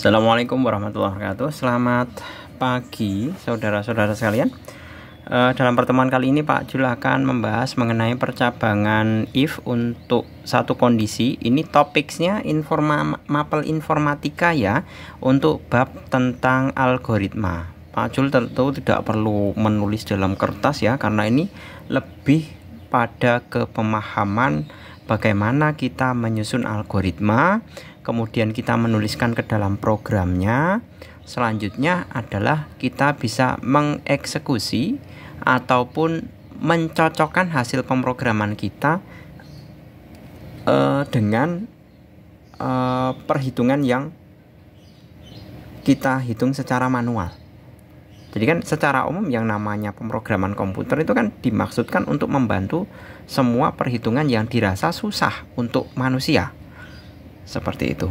Assalamualaikum warahmatullahi wabarakatuh Selamat pagi saudara-saudara sekalian e, Dalam pertemuan kali ini Pak Jul akan membahas mengenai percabangan if untuk satu kondisi Ini topiknya informa mapel informatika ya Untuk bab tentang algoritma Pak Jul tentu tidak perlu menulis dalam kertas ya Karena ini lebih pada kepemahaman bagaimana kita menyusun algoritma kemudian kita menuliskan ke dalam programnya. Selanjutnya adalah kita bisa mengeksekusi ataupun mencocokkan hasil pemrograman kita uh, dengan uh, perhitungan yang kita hitung secara manual. Jadi kan secara umum yang namanya pemrograman komputer itu kan dimaksudkan untuk membantu semua perhitungan yang dirasa susah untuk manusia. Seperti itu.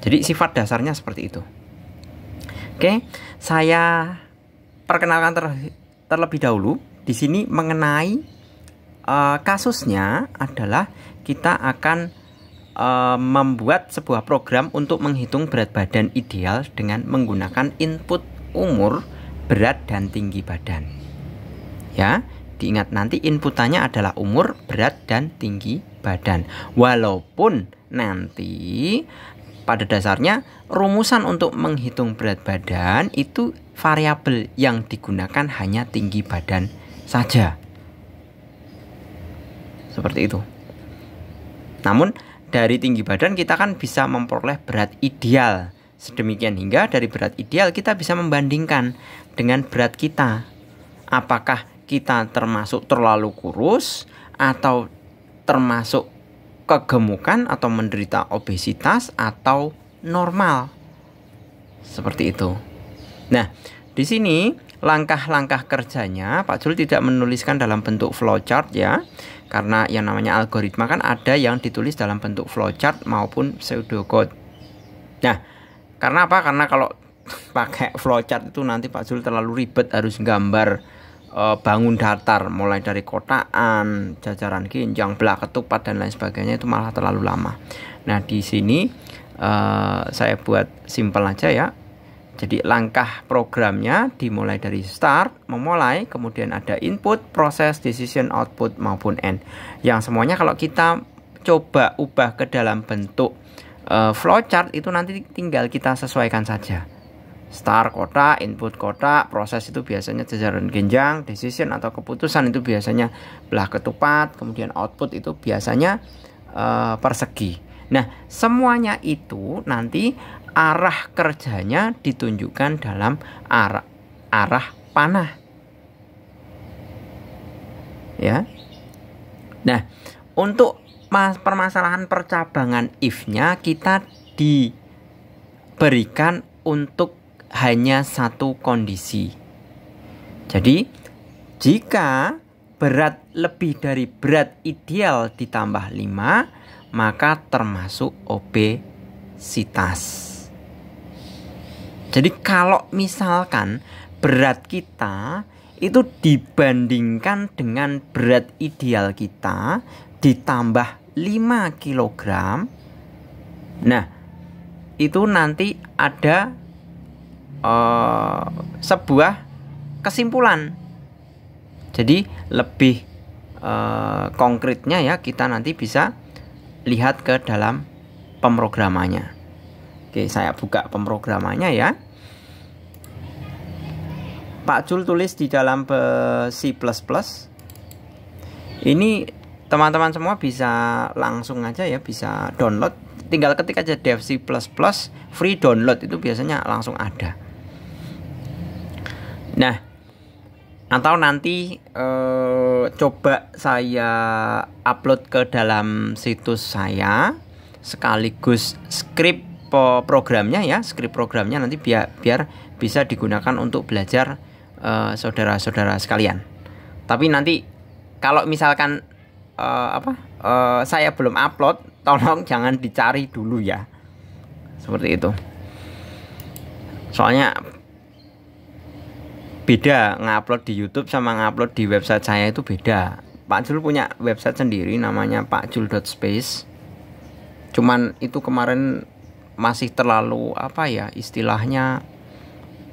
Jadi sifat dasarnya seperti itu. Oke, saya perkenalkan ter terlebih dahulu di sini mengenai uh, kasusnya adalah kita akan uh, membuat sebuah program untuk menghitung berat badan ideal dengan menggunakan input umur, berat dan tinggi badan. Ya, diingat nanti inputannya adalah umur, berat dan tinggi badan. Walaupun Nanti pada dasarnya rumusan untuk menghitung berat badan itu variabel yang digunakan hanya tinggi badan saja. Seperti itu. Namun dari tinggi badan kita kan bisa memperoleh berat ideal. Sedemikian hingga dari berat ideal kita bisa membandingkan dengan berat kita. Apakah kita termasuk terlalu kurus atau termasuk kegemukan atau menderita obesitas atau normal. Seperti itu. Nah, di sini langkah-langkah kerjanya Pak Jul tidak menuliskan dalam bentuk flowchart ya. Karena yang namanya algoritma kan ada yang ditulis dalam bentuk flowchart maupun pseudocode. Nah, karena apa? Karena kalau pakai flowchart itu nanti Pak Jul terlalu ribet harus gambar Eh, bangun datar mulai dari kotaan, jajaran ginjang, belah ketupat dan lain sebagainya itu malah terlalu lama. Nah, di sini uh, saya buat simpel aja ya. Jadi langkah programnya dimulai dari start, memulai, kemudian ada input, proses, decision, output maupun end. Yang semuanya kalau kita coba ubah ke dalam bentuk uh, flowchart itu nanti tinggal kita sesuaikan saja star kota, input kota, proses itu biasanya jajaran genjang, decision atau keputusan itu biasanya belah ketupat, kemudian output itu biasanya uh, persegi. Nah, semuanya itu nanti arah kerjanya ditunjukkan dalam arah arah panah. Ya. Nah, untuk permasalahan percabangan if-nya kita diberikan untuk hanya satu kondisi. Jadi, jika berat lebih dari berat ideal ditambah 5, maka termasuk obesitas. Jadi kalau misalkan berat kita itu dibandingkan dengan berat ideal kita ditambah 5 kg. Nah, itu nanti ada Eh, sebuah kesimpulan. Jadi lebih uh, konkretnya ya kita nanti bisa lihat ke dalam pemrogramannya. Oke, saya buka pemrogramannya ya. Pak Jul tulis di dalam C++. Ini teman-teman semua bisa langsung aja ya, bisa download. Tinggal ketik aja dev C++ free download itu biasanya langsung ada. Nah, atau nanti eh, coba saya upload ke dalam situs saya sekaligus script programnya ya, script programnya nanti biar biar bisa digunakan untuk belajar eh, saudara-saudara eh, sekalian. Tapi nanti kalau misalkan eh, apa eh, saya belum upload, tolong jangan dicari dulu ya. Seperti itu. Soalnya beda ngupload di YouTube sama ngupload di website saya itu beda. Pak Jul punya website sendiri namanya pakjul.space. Cuman itu kemarin masih terlalu apa ya istilahnya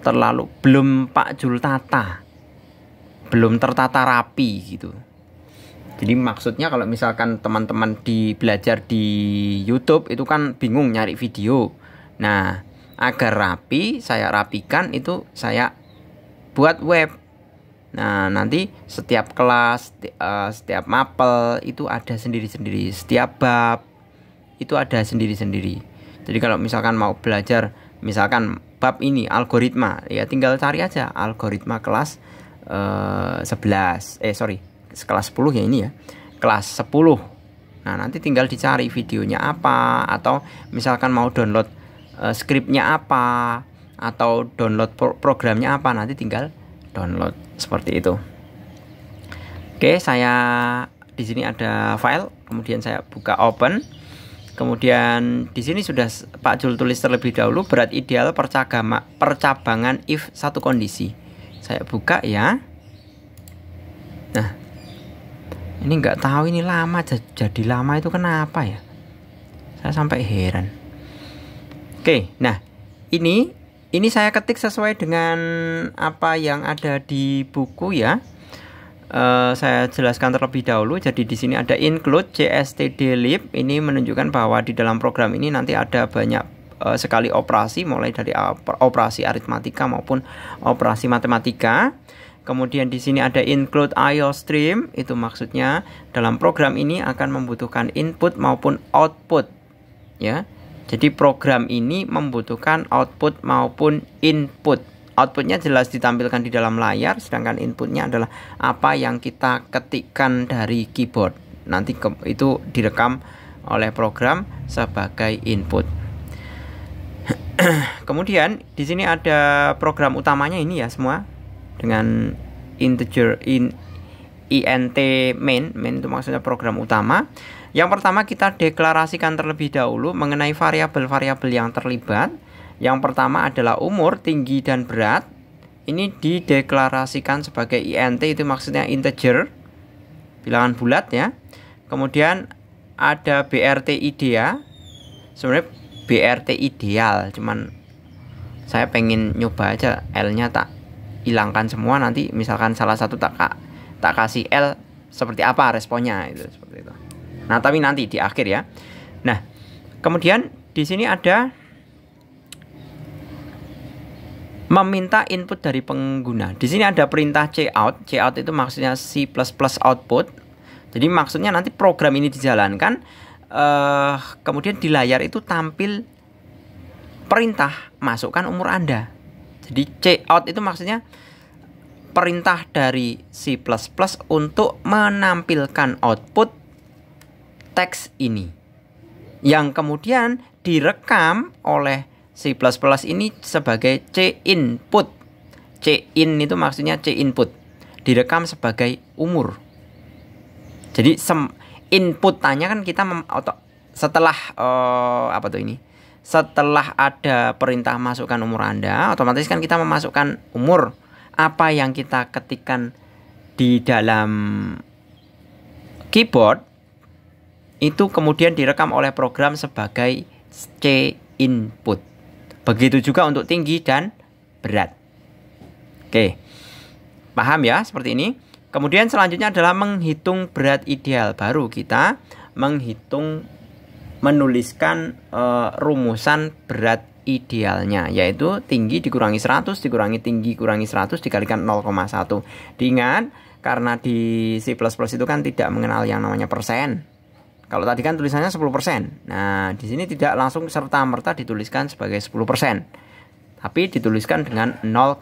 terlalu belum Pak Jul tata. Belum tertata rapi gitu. Jadi maksudnya kalau misalkan teman-teman di belajar di YouTube itu kan bingung nyari video. Nah, agar rapi saya rapikan itu saya buat web. Nah, nanti setiap kelas, eh, setiap mapel itu ada sendiri-sendiri, setiap bab itu ada sendiri-sendiri. Jadi kalau misalkan mau belajar misalkan bab ini algoritma, ya tinggal cari aja algoritma kelas uh, eh, 11. Eh sorry, kelas 10 ya ini ya. Kelas 10. Nah, nanti tinggal dicari videonya apa atau misalkan mau download uh, eh, skripnya apa atau download programnya apa nanti tinggal download seperti itu. Oke, saya di sini ada file, kemudian saya buka open. Kemudian di sini sudah Pak Jul tulis terlebih dahulu berat ideal percagama, percabangan if satu kondisi. Saya buka ya. Nah, ini nggak tahu ini lama jadi lama itu kenapa ya? Saya sampai heran. Oke, nah ini ini saya ketik sesuai dengan apa yang ada di buku ya Uh, saya jelaskan terlebih dahulu. Jadi di sini ada include CSTD lib. Ini menunjukkan bahwa di dalam program ini nanti ada banyak uh, sekali operasi mulai dari operasi aritmatika maupun operasi matematika. Kemudian di sini ada include IO stream. Itu maksudnya dalam program ini akan membutuhkan input maupun output ya. Jadi program ini membutuhkan output maupun input. Outputnya jelas ditampilkan di dalam layar, sedangkan inputnya adalah apa yang kita ketikkan dari keyboard. Nanti ke, itu direkam oleh program sebagai input. Kemudian di sini ada program utamanya ini ya semua dengan integer in INT main, main itu maksudnya program utama. Yang pertama kita deklarasikan terlebih dahulu mengenai variabel-variabel yang terlibat. Yang pertama adalah umur, tinggi dan berat. Ini dideklarasikan sebagai INT itu maksudnya integer bilangan bulat ya. Kemudian ada BRT idea. Sebenarnya BRT ideal, cuman saya pengen nyoba aja L-nya tak hilangkan semua nanti misalkan salah satu tak tak kasih L seperti apa responnya itu seperti itu. Nah, tapi nanti di akhir ya. Nah, kemudian di sini ada meminta input dari pengguna. Di sini ada perintah cout. Cout itu maksudnya C++ output. Jadi maksudnya nanti program ini dijalankan eh, kemudian di layar itu tampil perintah masukkan umur Anda. Jadi cout itu maksudnya perintah dari C++ untuk menampilkan output teks ini yang kemudian direkam oleh C++ ini sebagai C input. C in itu maksudnya C input. Direkam sebagai umur. Jadi sem tanya kan kita setelah uh, apa tuh ini? Setelah ada perintah masukkan umur Anda, otomatis kan kita memasukkan umur apa yang kita ketikkan di dalam keyboard itu kemudian direkam oleh program sebagai C input. Begitu juga untuk tinggi dan berat. Oke. Paham ya seperti ini? Kemudian selanjutnya adalah menghitung berat ideal. Baru kita menghitung menuliskan e, rumusan berat idealnya yaitu tinggi dikurangi 100 dikurangi tinggi kurangi 100 dikalikan 0,1 diingat karena di C++ itu kan tidak mengenal yang namanya persen kalau tadi kan tulisannya 10% nah di sini tidak langsung serta merta dituliskan sebagai 10% tapi dituliskan dengan 0,1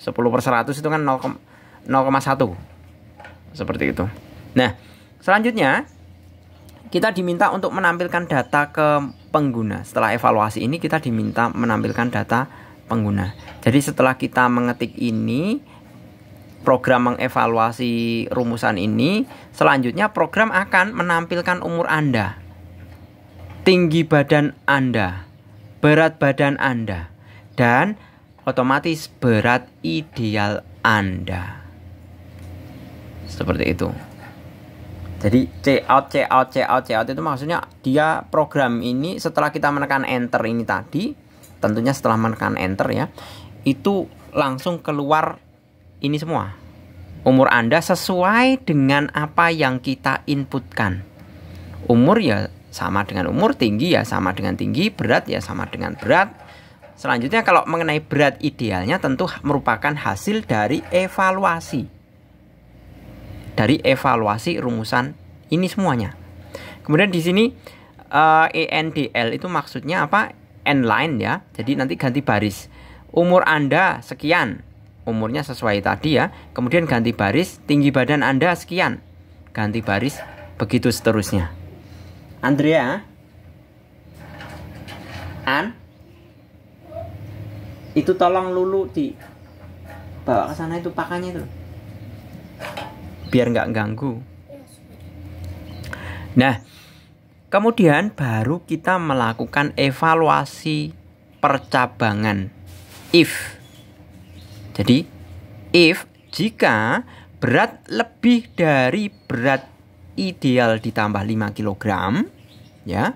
10 per 100 itu kan 0,1 seperti itu nah selanjutnya kita diminta untuk menampilkan data ke pengguna. Setelah evaluasi ini kita diminta menampilkan data pengguna. Jadi setelah kita mengetik ini program mengevaluasi rumusan ini, selanjutnya program akan menampilkan umur Anda. Tinggi badan Anda, berat badan Anda, dan otomatis berat ideal Anda. Seperti itu. Jadi C out, C out, C out, C out itu maksudnya dia program ini setelah kita menekan enter ini tadi, tentunya setelah menekan enter ya, itu langsung keluar ini semua. Umur Anda sesuai dengan apa yang kita inputkan. Umur ya sama dengan umur, tinggi ya sama dengan tinggi, berat ya sama dengan berat. Selanjutnya kalau mengenai berat idealnya tentu merupakan hasil dari evaluasi dari evaluasi rumusan ini semuanya. Kemudian di sini uh, eh, ENDL itu maksudnya apa? End line ya. Jadi nanti ganti baris. Umur Anda sekian. Umurnya sesuai tadi ya. Kemudian ganti baris, tinggi badan Anda sekian. Ganti baris begitu seterusnya. Andrea An itu tolong lulu di bawa ke sana itu pakannya itu biar nggak ganggu. Nah, kemudian baru kita melakukan evaluasi percabangan if. Jadi, if jika berat lebih dari berat ideal ditambah 5 kg, ya.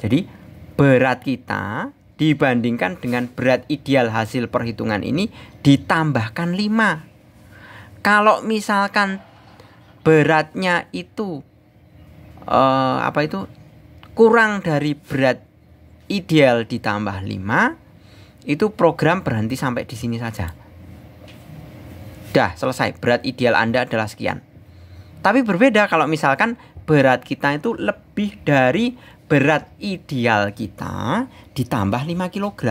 Jadi, berat kita dibandingkan dengan berat ideal hasil perhitungan ini ditambahkan 5 kalau misalkan beratnya itu uh, apa itu kurang dari berat ideal ditambah 5 itu program berhenti sampai di sini saja. Dah selesai, berat ideal Anda adalah sekian. Tapi berbeda kalau misalkan berat kita itu lebih dari berat ideal kita ditambah 5 kg.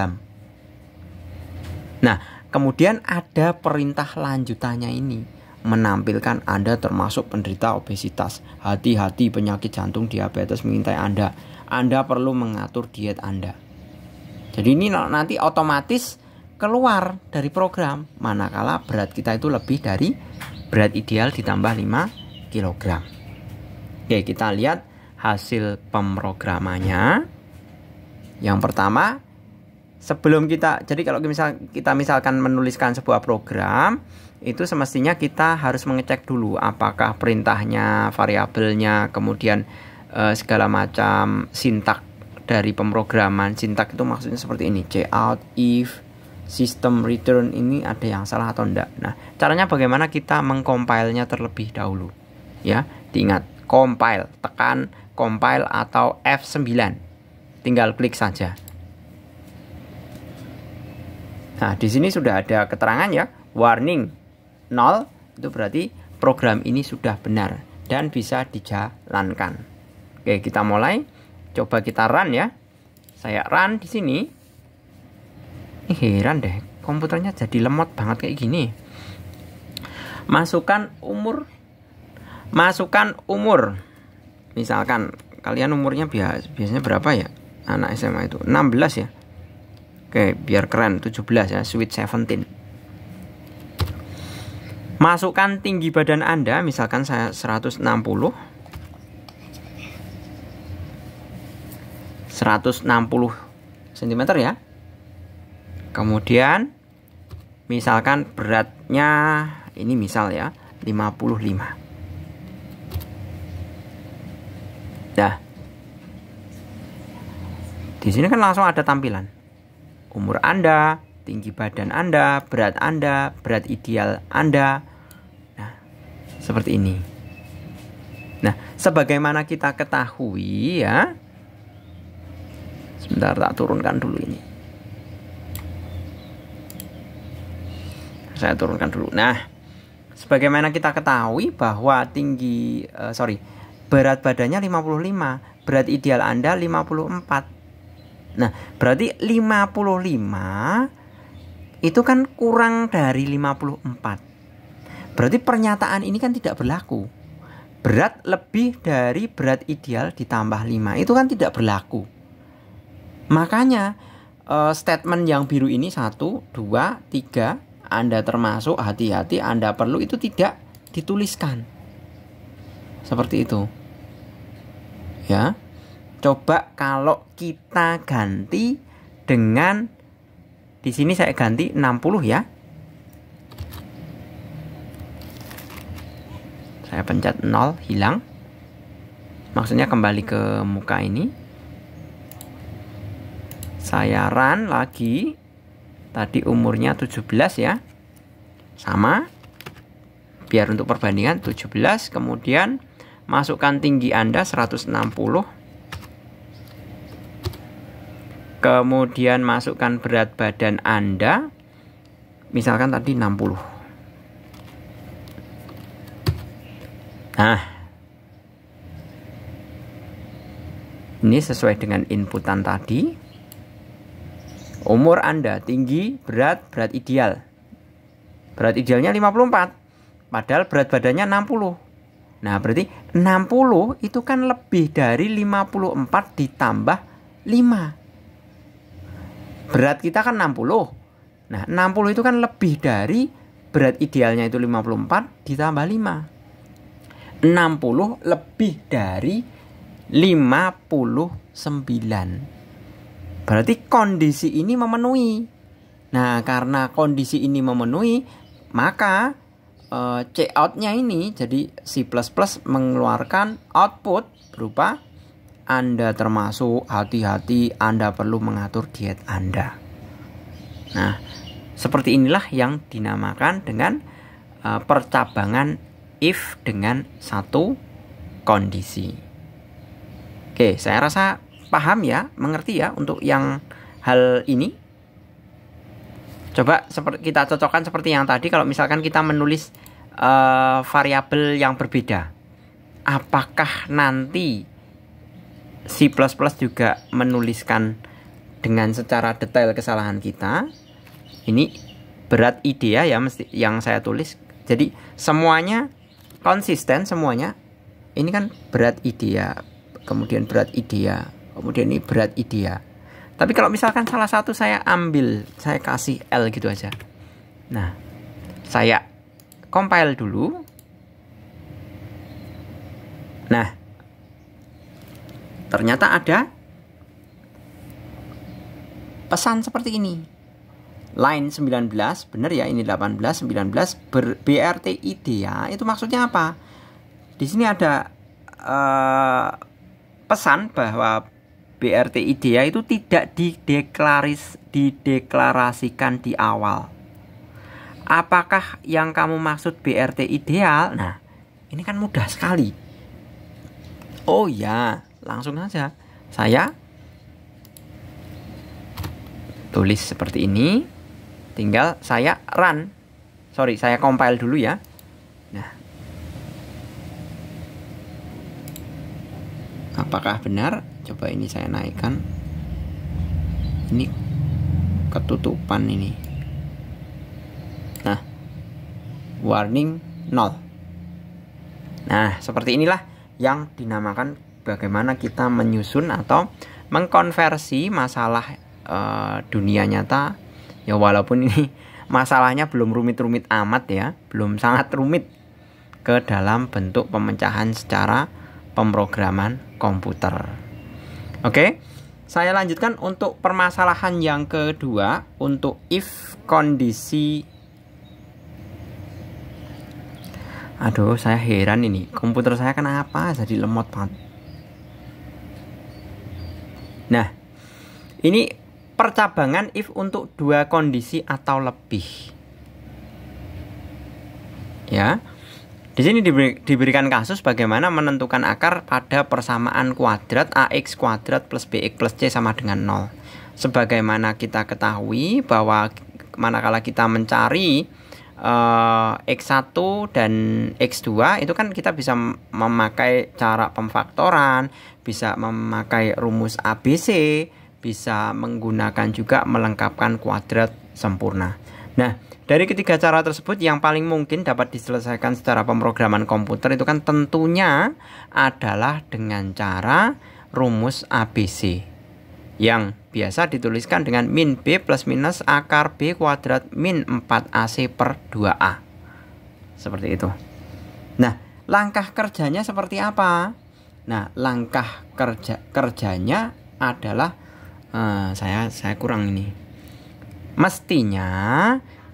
Nah, Kemudian ada perintah lanjutannya ini menampilkan Anda termasuk penderita obesitas. Hati-hati penyakit jantung diabetes mengintai Anda. Anda perlu mengatur diet Anda. Jadi ini nanti otomatis keluar dari program manakala berat kita itu lebih dari berat ideal ditambah 5 kg. Oke, kita lihat hasil pemrogramannya. Yang pertama, sebelum kita jadi kalau misal kita misalkan menuliskan sebuah program itu semestinya kita harus mengecek dulu apakah perintahnya variabelnya kemudian eh, segala macam sintak dari pemrograman sintak itu maksudnya seperti ini out if system return ini ada yang salah atau enggak nah caranya bagaimana kita mengkompilnya terlebih dahulu ya diingat compile tekan compile atau F9 tinggal klik saja Nah, di sini sudah ada keterangan ya, warning 0 itu berarti program ini sudah benar dan bisa dijalankan. Oke, kita mulai. Coba kita run ya. Saya run di sini. Ini heran deh, komputernya jadi lemot banget kayak gini. Masukkan umur masukkan umur. Misalkan kalian umurnya biasanya berapa ya? Anak SMA itu 16 ya. Oke, biar keren 17 ya, sweet 17. Masukkan tinggi badan Anda, misalkan saya 160. 160 cm ya. Kemudian misalkan beratnya ini misal ya, 55. Dah. di sini kan langsung ada tampilan umur Anda, tinggi badan Anda, berat Anda, berat ideal Anda. Nah, seperti ini. Nah, sebagaimana kita ketahui ya. Sebentar tak turunkan dulu ini. Saya turunkan dulu. Nah, sebagaimana kita ketahui bahwa tinggi uh, sorry, berat badannya 55, berat ideal Anda 54 Nah, berarti 55 itu kan kurang dari 54. Berarti pernyataan ini kan tidak berlaku. Berat lebih dari berat ideal ditambah 5 itu kan tidak berlaku. Makanya uh, statement yang biru ini 1, 2, 3 Anda termasuk hati-hati Anda perlu itu tidak dituliskan. Seperti itu. Ya coba kalau kita ganti dengan di sini saya ganti 60 ya. Saya pencet 0 hilang. Maksudnya kembali ke muka ini. Saya run lagi. Tadi umurnya 17 ya. Sama. Biar untuk perbandingan 17 kemudian masukkan tinggi Anda 160 kemudian masukkan berat badan Anda misalkan tadi 60 nah ini sesuai dengan inputan tadi umur Anda tinggi berat berat ideal berat idealnya 54 padahal berat badannya 60 Nah, berarti 60 itu kan lebih dari 54 ditambah 5 berat kita kan 60. Nah, 60 itu kan lebih dari berat idealnya itu 54 ditambah 5. 60 lebih dari 59. Berarti kondisi ini memenuhi. Nah, karena kondisi ini memenuhi, maka e, eh, C outnya ini jadi C++ mengeluarkan output berupa anda termasuk, hati-hati Anda perlu mengatur diet Anda. Nah, seperti inilah yang dinamakan dengan uh, percabangan if dengan satu kondisi. Oke, saya rasa paham ya, mengerti ya untuk yang hal ini. Coba seperti kita cocokkan seperti yang tadi kalau misalkan kita menulis uh, variabel yang berbeda. Apakah nanti C++ juga menuliskan dengan secara detail kesalahan kita. Ini berat ide ya mesti yang saya tulis. Jadi semuanya konsisten semuanya. Ini kan berat idea, kemudian berat idea, kemudian ini berat idea. Tapi kalau misalkan salah satu saya ambil, saya kasih L gitu aja. Nah, saya compile dulu. Nah, Ternyata ada pesan seperti ini. Line 19, benar ya ini 18, 19, ber, BRT ya, itu maksudnya apa? Di sini ada uh, pesan bahwa BRT ya itu tidak dideklaris, dideklarasikan di awal. Apakah yang kamu maksud BRT ideal? Nah, ini kan mudah sekali. Oh ya, langsung saja saya tulis seperti ini tinggal saya run sorry saya compile dulu ya nah apakah benar coba ini saya naikkan ini ketutupan ini nah warning nol. nah seperti inilah yang dinamakan bagaimana kita menyusun atau mengkonversi masalah uh, dunia nyata ya walaupun ini masalahnya belum rumit-rumit amat ya belum sangat rumit ke dalam bentuk pemecahan secara pemrograman komputer oke saya lanjutkan untuk permasalahan yang kedua untuk if kondisi aduh saya heran ini komputer saya kenapa jadi lemot banget Nah, ini percabangan if untuk dua kondisi atau lebih. Ya. Di sini diberikan kasus bagaimana menentukan akar pada persamaan kuadrat ax kuadrat plus bx plus c sama dengan 0. Sebagaimana kita ketahui bahwa manakala kita mencari uh, eh, X1 dan X2 itu kan kita bisa memakai cara pemfaktoran bisa memakai rumus ABC, bisa menggunakan juga melengkapkan kuadrat sempurna. Nah, dari ketiga cara tersebut yang paling mungkin dapat diselesaikan secara pemrograman komputer itu kan tentunya adalah dengan cara rumus ABC yang biasa dituliskan dengan min B plus minus akar B kuadrat min 4AC per 2A. Seperti itu. Nah, langkah kerjanya seperti apa? Nah, langkah kerja kerjanya adalah uh, saya saya kurang ini. Mestinya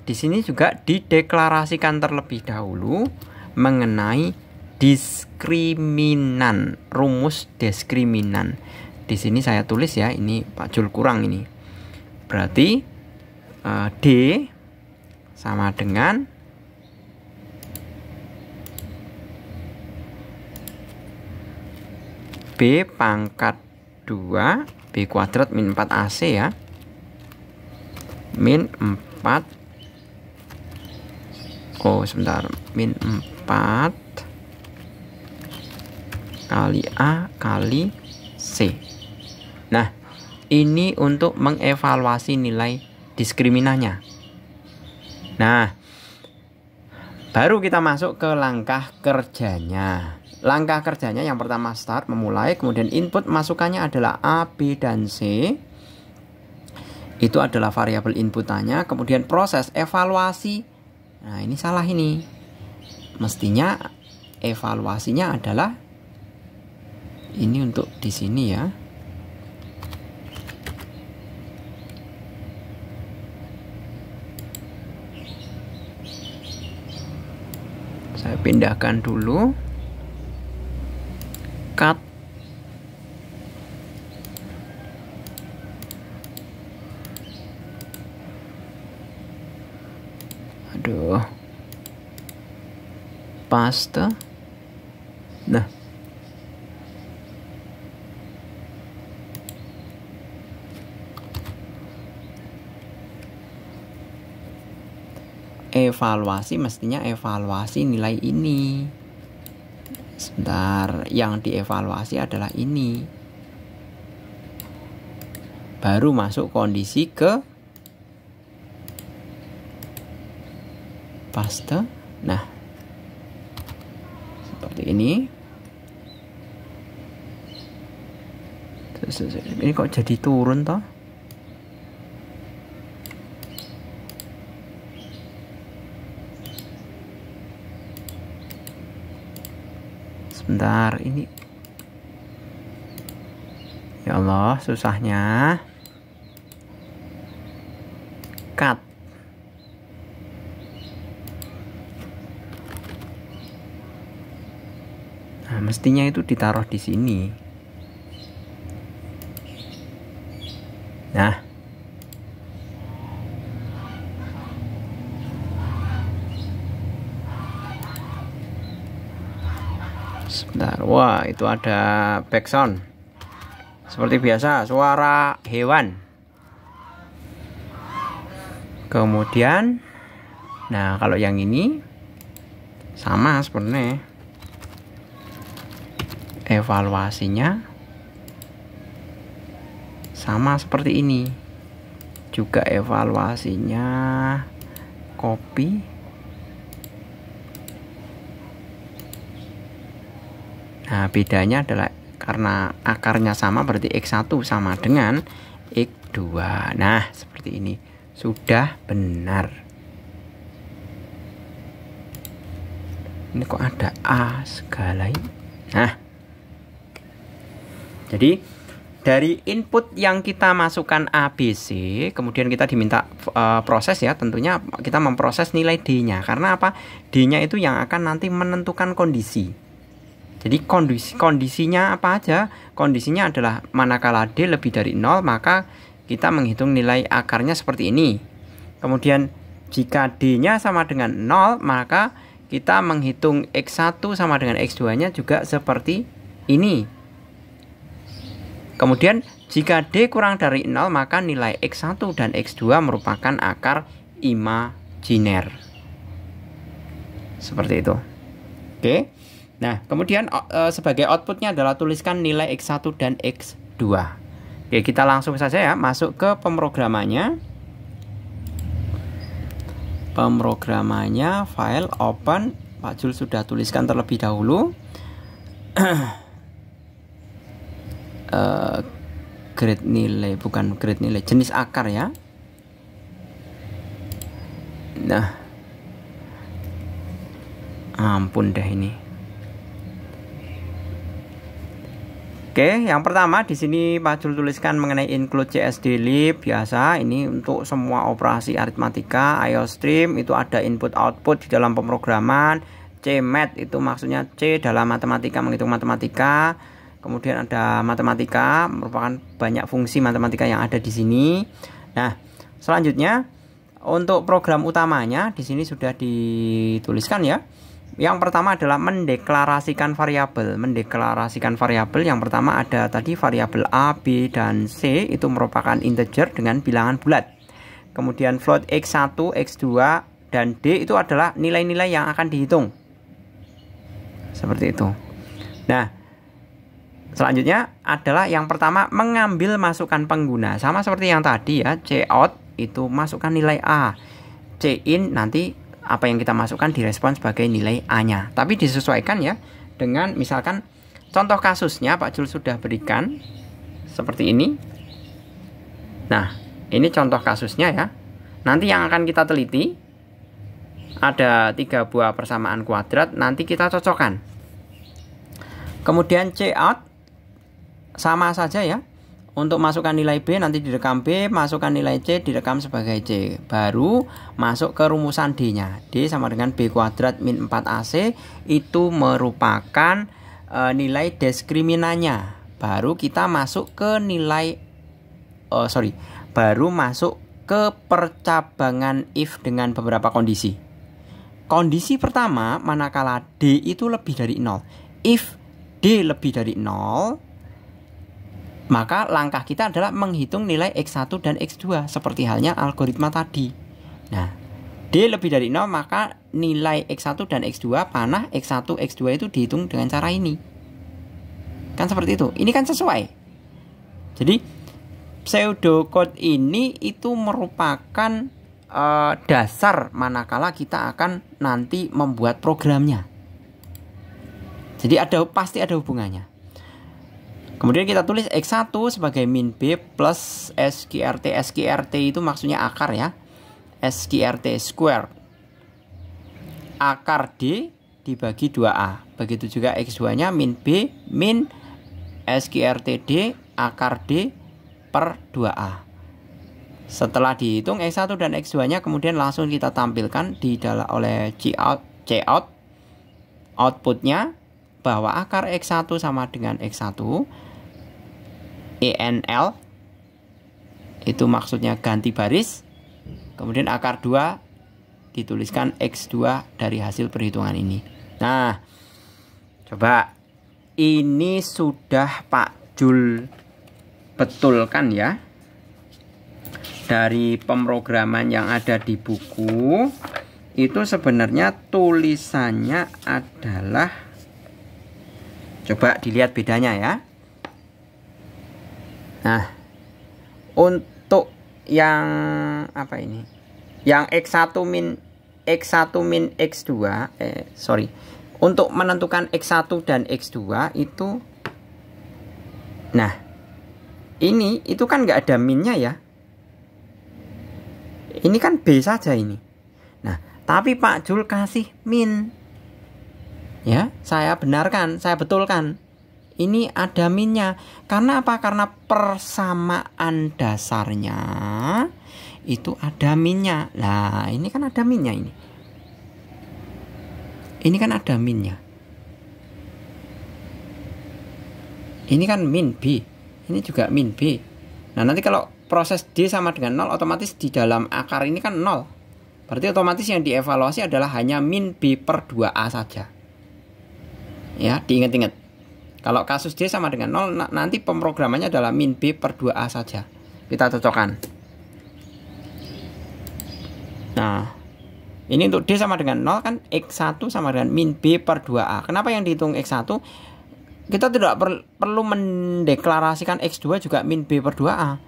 di sini juga dideklarasikan terlebih dahulu mengenai diskriminan, rumus diskriminan. Di sini saya tulis ya, ini Pak Jul kurang ini. Berarti uh, D sama dengan B pangkat 2 B kuadrat min 4AC ya min 4 oh sebentar min 4 kali A kali C nah ini untuk mengevaluasi nilai diskriminannya nah baru kita masuk ke langkah kerjanya Langkah kerjanya yang pertama start memulai, kemudian input masukannya adalah A, B dan C. Itu adalah variabel inputannya, kemudian proses evaluasi. Nah, ini salah ini. Mestinya evaluasinya adalah ini untuk di sini ya. saya pindahkan dulu cut aduh pasta nah evaluasi mestinya evaluasi nilai ini Sebentar, yang dievaluasi adalah ini. Baru masuk kondisi ke paste. Nah, seperti ini. Ini kok jadi turun toh? sebentar ini ya Allah susahnya cut nah mestinya itu ditaruh di sini Wah itu ada backsound Seperti biasa suara hewan Kemudian Nah kalau yang ini Sama sebenarnya Evaluasinya Sama seperti ini Juga evaluasinya kopi. Nah, bedanya adalah karena akarnya sama berarti X1 sama dengan X2. Nah, seperti ini. Sudah benar. Ini kok ada A segala ini? Nah. Jadi dari input yang kita masukkan ABC, kemudian kita diminta e, proses ya, tentunya kita memproses nilai D-nya. Karena apa? D-nya itu yang akan nanti menentukan kondisi. Jadi kondisi kondisinya apa aja? Kondisinya adalah manakala D lebih dari 0 maka kita menghitung nilai akarnya seperti ini. Kemudian jika D-nya sama dengan 0 maka kita menghitung X1 sama dengan X2-nya juga seperti ini. Kemudian jika D kurang dari 0 maka nilai X1 dan X2 merupakan akar imajiner. Seperti itu. Oke. Okay. Nah, kemudian eh, sebagai outputnya adalah tuliskan nilai X1 dan X2. Oke, kita langsung saja ya masuk ke pemrogramannya. Pemrogramannya file open, Pak Jul sudah tuliskan terlebih dahulu. uh, eh, grade nilai bukan grade nilai, jenis akar ya. Nah. Ampun deh ini. Oke, yang pertama di sini Pak Jul tuliskan mengenai include CSD lib biasa. Ini untuk semua operasi aritmatika, IOStream itu ada input output di dalam pemrograman. CMAT itu maksudnya C dalam matematika menghitung matematika. Kemudian ada matematika merupakan banyak fungsi matematika yang ada di sini. Nah, selanjutnya untuk program utamanya di sini sudah dituliskan ya yang pertama adalah mendeklarasikan variabel. Mendeklarasikan variabel yang pertama ada tadi variabel A, B, dan C itu merupakan integer dengan bilangan bulat. Kemudian float x1, x2, dan D itu adalah nilai-nilai yang akan dihitung. Seperti itu. Nah, selanjutnya adalah yang pertama mengambil masukan pengguna. Sama seperti yang tadi ya, cout itu masukkan nilai A. C in nanti apa yang kita masukkan direspon sebagai nilai A-nya. Tapi disesuaikan ya dengan misalkan contoh kasusnya Pak Jul sudah berikan seperti ini. Nah, ini contoh kasusnya ya. Nanti yang akan kita teliti ada tiga buah persamaan kuadrat, nanti kita cocokkan. Kemudian C out sama saja ya. Untuk masukkan nilai B nanti direkam B, masukkan nilai C direkam sebagai C. Baru masuk ke rumusan D-nya. D sama dengan B kuadrat min 4AC itu merupakan e, nilai diskriminannya. Baru kita masuk ke nilai e, sorry, baru masuk ke percabangan if dengan beberapa kondisi. Kondisi pertama, manakala D itu lebih dari 0. If D lebih dari 0, maka langkah kita adalah menghitung nilai X1 dan X2 seperti halnya algoritma tadi. Nah, D lebih dari 0 maka nilai X1 dan X2 panah X1, X2 itu dihitung dengan cara ini. Kan seperti itu. Ini kan sesuai. Jadi pseudocode ini itu merupakan uh, dasar manakala kita akan nanti membuat programnya. Jadi ada pasti ada hubungannya. Kemudian kita tulis X1 sebagai min B plus SQRT. SQRT itu maksudnya akar ya. SQRT square. Akar D dibagi 2A. Begitu juga X2-nya min B min SQRT D akar D per 2A. Setelah dihitung X1 dan X2-nya kemudian langsung kita tampilkan di dalam oleh cout cout outputnya bahwa akar X1 sama dengan X1 ENL itu maksudnya ganti baris kemudian akar 2 dituliskan X2 dari hasil perhitungan ini nah coba ini sudah Pak Jul betulkan ya dari pemrograman yang ada di buku itu sebenarnya tulisannya adalah coba dilihat bedanya ya Nah, untuk yang apa ini? Yang X1 min X1 min X2, eh sorry. Untuk menentukan X1 dan X2 itu Nah, ini itu kan nggak ada minnya ya. Ini kan B saja ini. Nah, tapi Pak Jul kasih min. Ya, saya benarkan, saya betulkan ini ada minnya. Karena apa? Karena persamaan dasarnya itu ada minnya. Lah, ini kan ada minnya ini. Ini kan ada minnya. Ini kan min B. Ini juga min B. Nah, nanti kalau proses D sama dengan nol otomatis di dalam akar ini kan nol Berarti otomatis yang dievaluasi adalah hanya min B per 2A saja. Ya, diingat-ingat. Kalau kasus D sama dengan 0, nanti pemrogramannya adalah min B per 2A saja. Kita cocokkan. Nah, ini untuk D sama dengan 0 kan X1 sama dengan min B per 2A. Kenapa yang dihitung X1? Kita tidak per perlu mendeklarasikan X2 juga min B per 2A.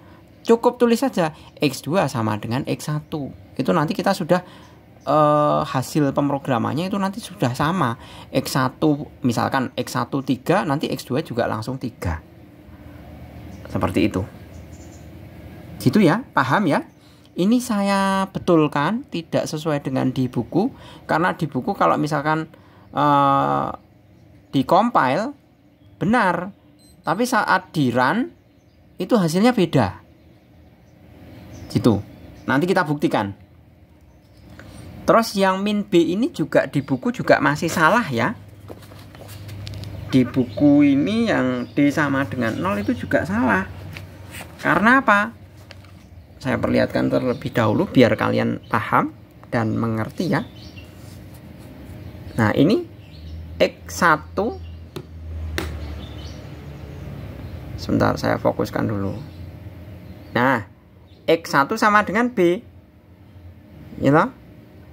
Cukup tulis saja X2 sama dengan X1. Itu nanti kita sudah eh, hasil pemrogramannya itu nanti sudah sama. X1 misalkan X1 3 nanti X2 juga langsung 3. Seperti itu. Gitu ya, paham ya? Ini saya betulkan tidak sesuai dengan di buku karena di buku kalau misalkan eh, di compile benar, tapi saat di run itu hasilnya beda. Gitu. Nanti kita buktikan. Terus yang min B ini juga di buku juga masih salah ya. Di buku ini yang D sama dengan 0 itu juga salah. Karena apa? Saya perlihatkan terlebih dahulu biar kalian paham dan mengerti ya. Nah, ini X1 Sebentar saya fokuskan dulu. Nah, X1 sama dengan B. Ya you know?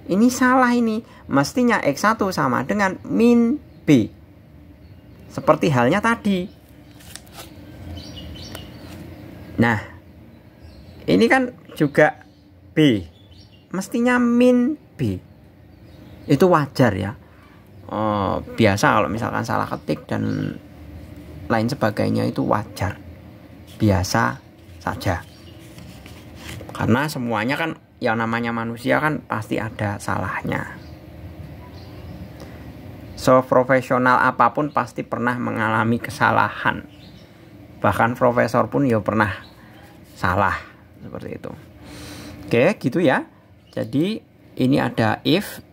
Ini salah ini. Mestinya X1 sama dengan min B. Seperti halnya tadi. Nah, ini kan juga B. Mestinya min B. Itu wajar ya. Oh, biasa kalau misalkan salah ketik dan lain sebagainya itu wajar. Biasa saja. Karena semuanya kan yang namanya manusia kan pasti ada salahnya. So profesional apapun pasti pernah mengalami kesalahan. Bahkan profesor pun ya pernah salah seperti itu. Oke, gitu ya. Jadi ini ada if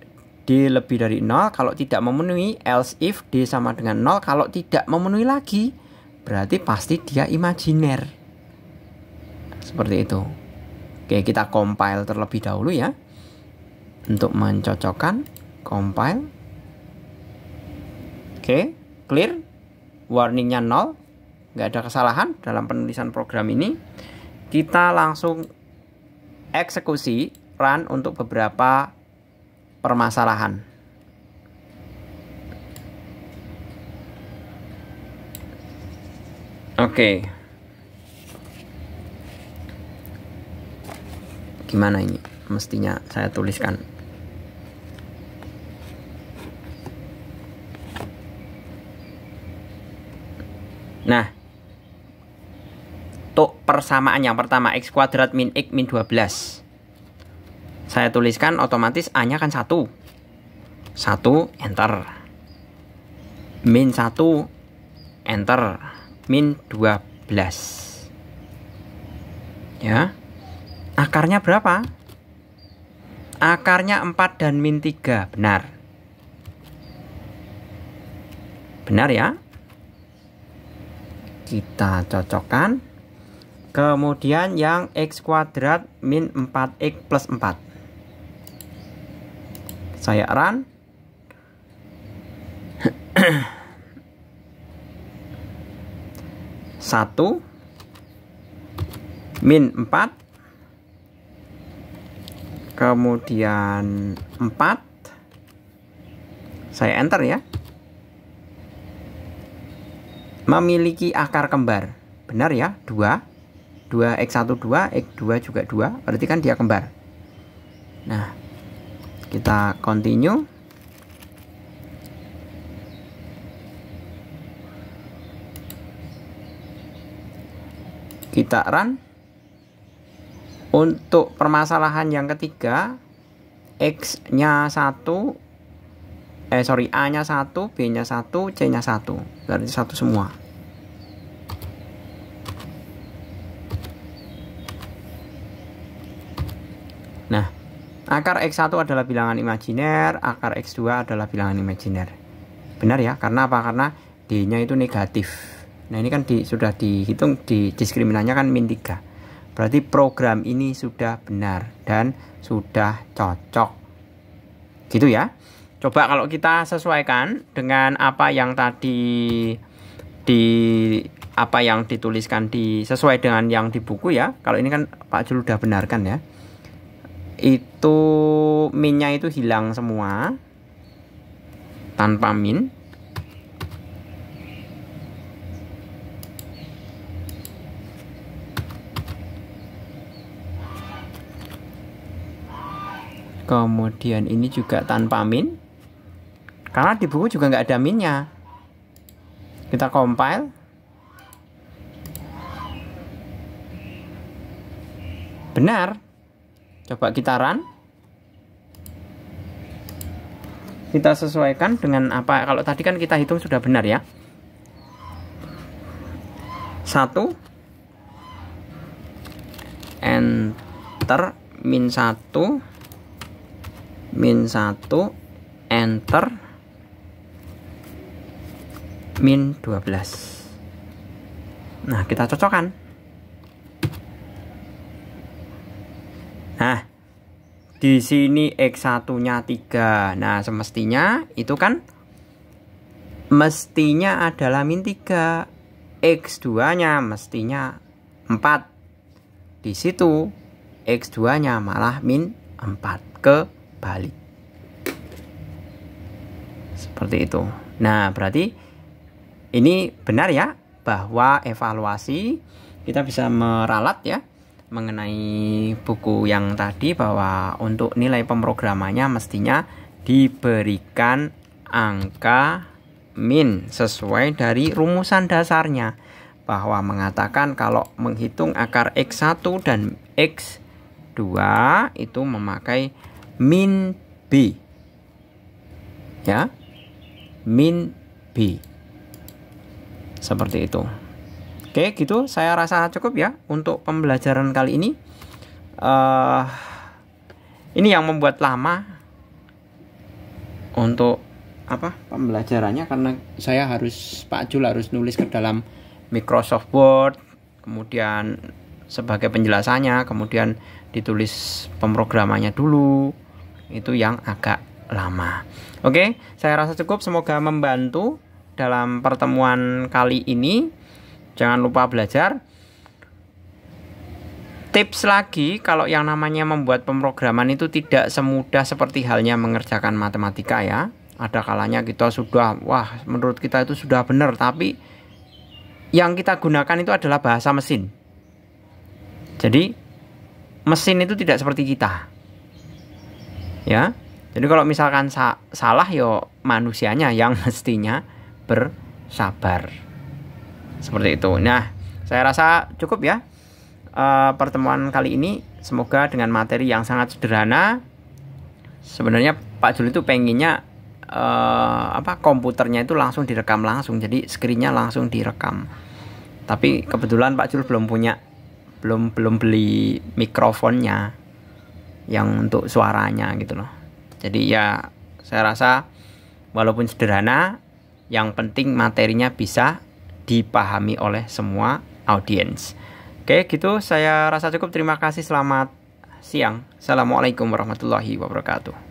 D lebih dari 0 kalau tidak memenuhi else if D sama dengan 0 kalau tidak memenuhi lagi berarti pasti dia imajiner. Seperti itu. Oke, kita compile terlebih dahulu ya. Untuk mencocokkan, compile. Oke, clear. Warningnya nol. Nggak ada kesalahan dalam penulisan program ini. Kita langsung eksekusi run untuk beberapa permasalahan. Oke. Okay. gimana ini mestinya saya tuliskan nah untuk persamaan yang pertama x kuadrat min x min 12 saya tuliskan otomatis a nya kan 1 1 enter min 1 enter min 12 ya Akarnya berapa? Akarnya 4 dan min 3, benar. Benar ya? Kita cocokkan. Kemudian yang X kuadrat min 4X plus 4. Saya run. satu min 4 kemudian 4 saya enter ya memiliki akar kembar benar ya 2 2 x1 2 x2 juga 2 berarti kan dia kembar nah kita continue kita run untuk permasalahan yang ketiga, X-nya 1, eh sorry, A-nya 1, B-nya 1, C-nya 1. Berarti 1 semua. Nah, akar X1 adalah bilangan imajiner, akar X2 adalah bilangan imajiner. Benar ya? Karena apa? Karena D-nya itu negatif. Nah, ini kan di, sudah dihitung di diskriminannya kan min 3. Berarti program ini sudah benar dan sudah cocok. Gitu ya. Coba kalau kita sesuaikan dengan apa yang tadi di apa yang dituliskan di sesuai dengan yang di buku ya. Kalau ini kan Pak Jul sudah benarkan ya. Itu minnya itu hilang semua tanpa min kemudian ini juga tanpa min karena di buku juga nggak ada minnya kita compile benar coba kita run kita sesuaikan dengan apa kalau tadi kan kita hitung sudah benar ya satu enter min satu min 1 enter min 12 nah kita cocokkan nah di sini X1 nya 3 nah semestinya itu kan mestinya adalah min 3 X2 nya mestinya 4 di situ X2 nya malah min 4 ke balik. Seperti itu. Nah, berarti ini benar ya bahwa evaluasi kita bisa meralat ya mengenai buku yang tadi bahwa untuk nilai pemrogramannya mestinya diberikan angka min sesuai dari rumusan dasarnya bahwa mengatakan kalau menghitung akar x1 dan x2 itu memakai min b, ya min b, seperti itu oke gitu saya rasa cukup ya untuk pembelajaran kali ini uh, ini yang membuat lama untuk apa pembelajarannya karena saya harus Pak Jul harus nulis ke dalam Microsoft Word kemudian sebagai penjelasannya kemudian ditulis pemrogramannya dulu itu yang agak lama. Oke, saya rasa cukup semoga membantu dalam pertemuan kali ini. Jangan lupa belajar. Tips lagi kalau yang namanya membuat pemrograman itu tidak semudah seperti halnya mengerjakan matematika ya. Ada kalanya kita sudah wah menurut kita itu sudah benar tapi yang kita gunakan itu adalah bahasa mesin. Jadi mesin itu tidak seperti kita ya jadi kalau misalkan sa salah yo manusianya yang mestinya bersabar seperti itu nah saya rasa cukup ya e, pertemuan kali ini semoga dengan materi yang sangat sederhana sebenarnya Pak Juli itu pengennya e, apa komputernya itu langsung direkam langsung jadi screennya langsung direkam tapi kebetulan Pak Jul belum punya belum belum beli mikrofonnya yang untuk suaranya gitu loh jadi ya saya rasa walaupun sederhana yang penting materinya bisa dipahami oleh semua audiens oke gitu saya rasa cukup terima kasih selamat siang assalamualaikum warahmatullahi wabarakatuh